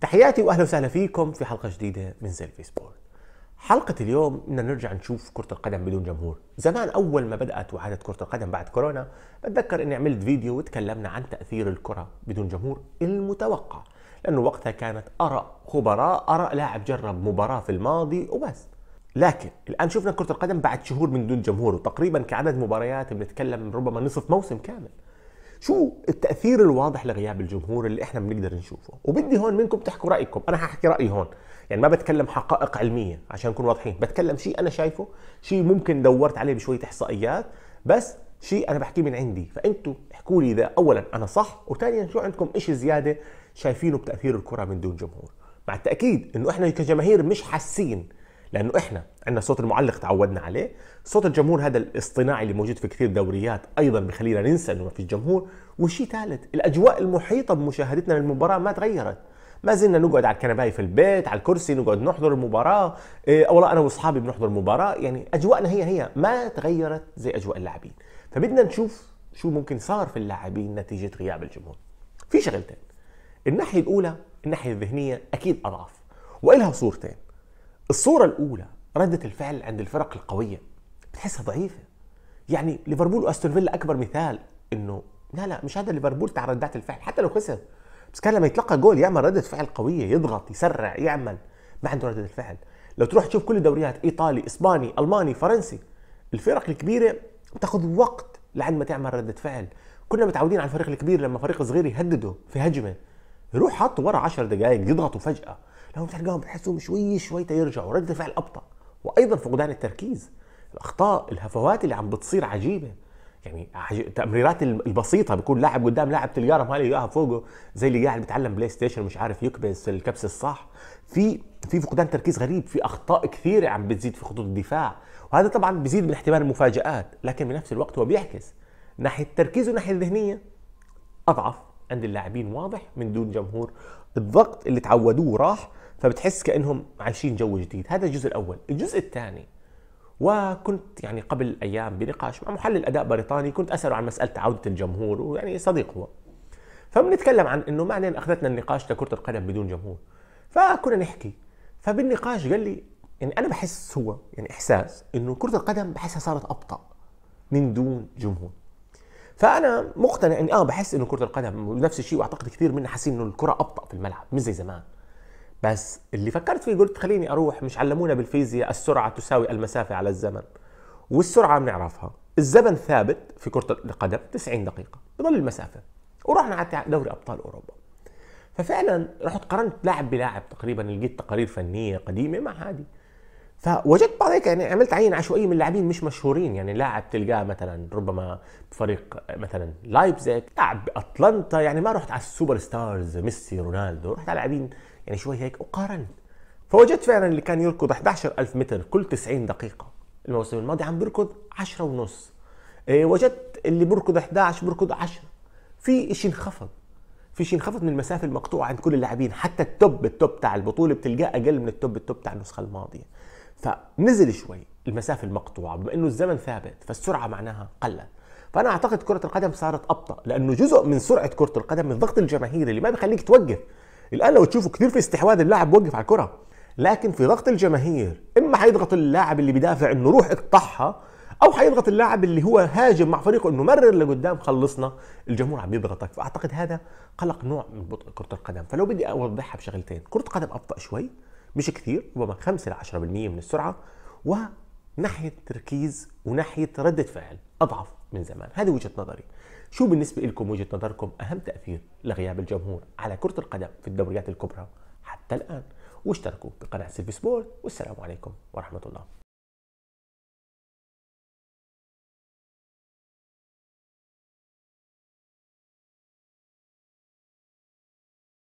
تحياتي واهلا وسهلا فيكم في حلقه جديده من سيلفي سبورت. حلقه اليوم بدنا نرجع نشوف كره القدم بدون جمهور، زمان اول ما بدات وعاده كره القدم بعد كورونا بتذكر اني عملت فيديو وتكلمنا عن تاثير الكره بدون جمهور المتوقع، لانه وقتها كانت اراء خبراء، اراء لاعب جرب مباراه في الماضي وبس. لكن الان شفنا كره القدم بعد شهور من دون جمهور وتقريبا كعدد مباريات بنتكلم ربما نصف موسم كامل. شو التاثير الواضح لغياب الجمهور اللي احنا بنقدر نشوفه وبدي هون منكم تحكوا رايكم انا هحكي رايي هون يعني ما بتكلم حقائق علميه عشان نكون واضحين بتكلم شيء انا شايفه شيء ممكن دورت عليه بشويه احصائيات بس شيء انا بحكيه من عندي فانتوا احكوا لي اذا اولا انا صح وثانيا شو عندكم شيء زياده شايفينه بتاثير الكره من دون جمهور مع التاكيد انه احنا كجماهير مش حاسين لانه احنا عندنا صوت المعلق تعودنا عليه صوت الجمهور هذا الاصطناعي اللي موجود في كثير دوريات ايضا بخلينا ننسى انه ما في جمهور وشيء ثالث الاجواء المحيطه بمشاهدتنا للمباراه ما تغيرت ما زلنا نقعد على الكنبايه في البيت على الكرسي نقعد نحضر المباراه إيه والله انا واصحابي بنحضر المباراه يعني اجواءنا هي هي ما تغيرت زي اجواء اللاعبين فبدنا نشوف شو ممكن صار في اللاعبين نتيجه غياب الجمهور في شغلتين الناحيه الاولى الناحيه الذهنيه اكيد اضعف والها صورتين الصورة الأولى ردة الفعل عند الفرق القوية بتحسها ضعيفة يعني ليفربول واستون فيلا أكبر مثال إنه لا لا مش هذا ليفربول تاع ردات الفعل حتى لو خسر بس كان لما يتلقى جول يعمل ردة فعل قوية يضغط يسرع يعمل ما عنده ردة الفعل لو تروح تشوف كل الدوريات إيطالي إسباني ألماني فرنسي الفرق الكبيرة بتاخذ وقت لعند ما تعمل ردة فعل كنا متعودين على الفريق الكبير لما فريق صغير يهدده في هجمة يروح حاطه ورا 10 دقائق يضغطوا فجأة لو بترجعهم بتحسهم شوي شوي يرجعوا رد فعل ابطا وايضا فقدان التركيز الاخطاء الهفوات اللي عم بتصير عجيبه يعني التمريرات البسيطه بيكون لاعب قدام لاعب تلقاه مالي لقاها فوقه زي اللي قاعد بيتعلم بلاي ستيشن مش عارف يكبس الكبس الصح في في فقدان تركيز غريب في اخطاء كثيره عم بتزيد في خطوط الدفاع وهذا طبعا بيزيد من احتمال المفاجات لكن بنفس الوقت هو بيعكس ناحيه التركيز والناحيه الذهنيه اضعف عند اللاعبين واضح من دون جمهور الضغط اللي تعودوه راح فبتحس كانهم عايشين جو جديد هذا الجزء الاول الجزء الثاني وكنت يعني قبل ايام بنقاش مع محلل اداء بريطاني كنت اساله عن مساله عوده الجمهور ويعني صديق هو فبنتكلم عن انه ما علينا اخذتنا النقاش لكره القدم بدون جمهور فكنا نحكي فبالنقاش قال لي يعني انا بحس هو يعني احساس انه كره القدم بحسها صارت ابطا من دون جمهور فانا مقتنع اني اه بحس انه كره القدم نفس الشيء واعتقد كثير منا حاسين انه الكره ابطا في الملعب مش زي زمان بس اللي فكرت فيه قلت خليني اروح مش علمونا بالفيزياء السرعه تساوي المسافه على الزمن والسرعه بنعرفها الزمن ثابت في كره القدم 90 دقيقه بضل المسافه ورحنا على دوري ابطال اوروبا ففعلا رحت قارنت لاعب بلاعب تقريبا لقيت تقارير فنيه قديمه مع هذه فوجدت بعض هيك يعني عملت عين عشوائيه من لاعبين مش مشهورين يعني لاعب تلقاه مثلا ربما بفريق مثلا لايبزيك لاعب باتلانتا يعني ما رحت على السوبر ستارز ميسي رونالدو رحت على لاعبين يعني شوي هيك وقارنت فوجدت فعلا اللي كان يركض 11000 متر كل 90 دقيقه الموسم الماضي عم بيركض 10 ونص إيه، وجدت اللي بركض 11 بركض 10 في شيء انخفض في شيء انخفض من المسافه المقطوعه عند كل اللاعبين حتى التوب التوب تاع البطوله بتلقاه اقل من التوب التوب تاع النسخه الماضيه فنزل شوي المسافه المقطوعه بما انه الزمن ثابت فالسرعه معناها قلت فانا اعتقد كره القدم صارت ابطا لانه جزء من سرعه كره القدم من ضغط الجماهير اللي ما بيخليك توقف الان لو تشوفوا كثير في استحواذ اللاعب وقف على الكره لكن في ضغط الجماهير اما حيضغط اللاعب اللي بدافع انه روح اقطعها او حيضغط اللاعب اللي هو هاجم مع فريقه انه مرر لقدام خلصنا الجمهور عم يضغطك فاعتقد هذا قلق نوع من بطء كره القدم فلو بدي اوضحها بشغلتين كره قدم ابطا شوي مش كثير ربما 5 ل 10% من السرعه وناحيه تركيز وناحيه رده فعل اضعف من زمان هذه وجهه نظري شو بالنسبه لكم وجهه نظركم اهم تاثير لغياب الجمهور على كره القدم في الدوريات الكبرى حتى الان واشتركوا بقناه سيلفي سبورت والسلام عليكم ورحمه الله